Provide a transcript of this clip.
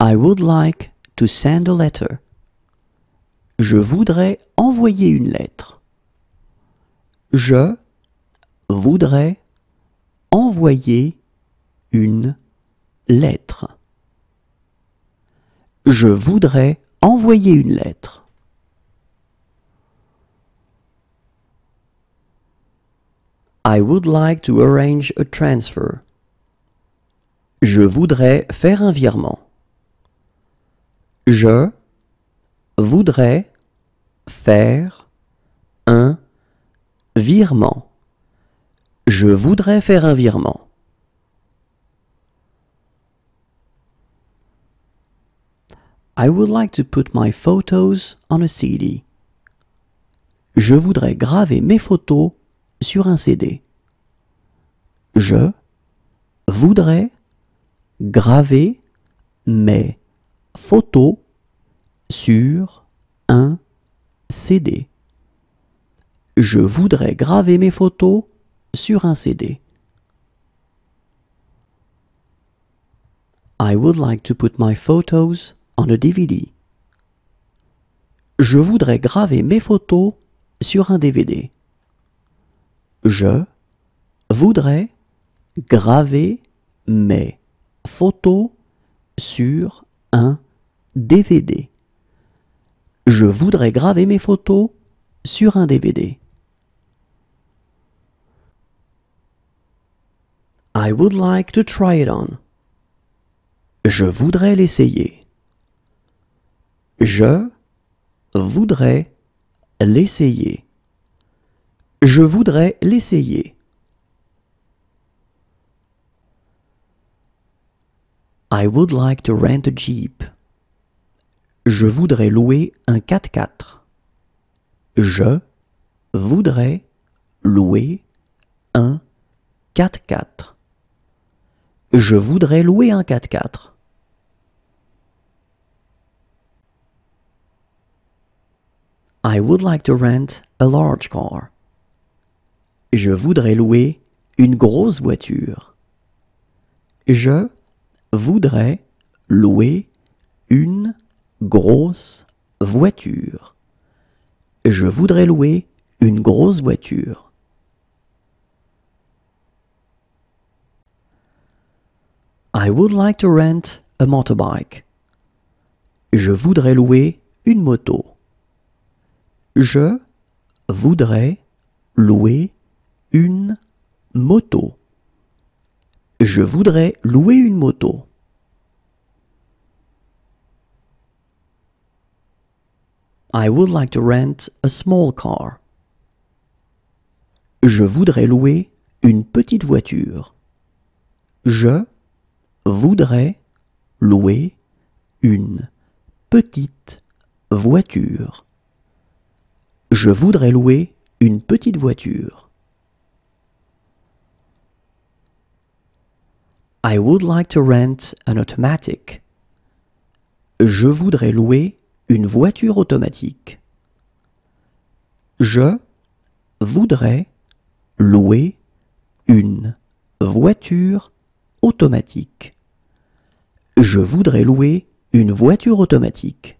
I would like to send a letter. Je voudrais envoyer une lettre. Je voudrais envoyer une lettre. Je voudrais envoyer une lettre. I would like to arrange a transfer. Je voudrais faire un virement. Je voudrais faire un virement. Je voudrais faire un virement. I would like to put my photos on a CD. Je voudrais graver mes photos sur un CD. Je voudrais graver mes photo sur un CD. Je voudrais graver mes photos sur un CD. I would like to put my photos on a DVD. Je voudrais graver mes photos sur un DVD. Je voudrais graver mes photos sur un DVD. Je voudrais graver mes photos sur un DVD. I would like to try it on. Je voudrais l'essayer. Je voudrais l'essayer. Je voudrais l'essayer. I would like to rent a jeep. Je voudrais louer un 4x4. Je voudrais louer un 4x4. Je voudrais louer un 4x4. I would like to rent a large car. Je voudrais louer une grosse voiture. Je voudrais louer une Grosse voiture. Je voudrais louer une grosse voiture. I would like to rent a motorbike. Je voudrais louer une moto. Je voudrais louer une moto. Je voudrais louer une moto. I would like to rent a small car. Je voudrais louer une petite voiture. Je voudrais louer une petite voiture. Je voudrais louer une petite voiture. I would like to rent an automatic. Je voudrais louer une voiture automatique. Je voudrais louer une voiture automatique. Je voudrais louer une voiture automatique.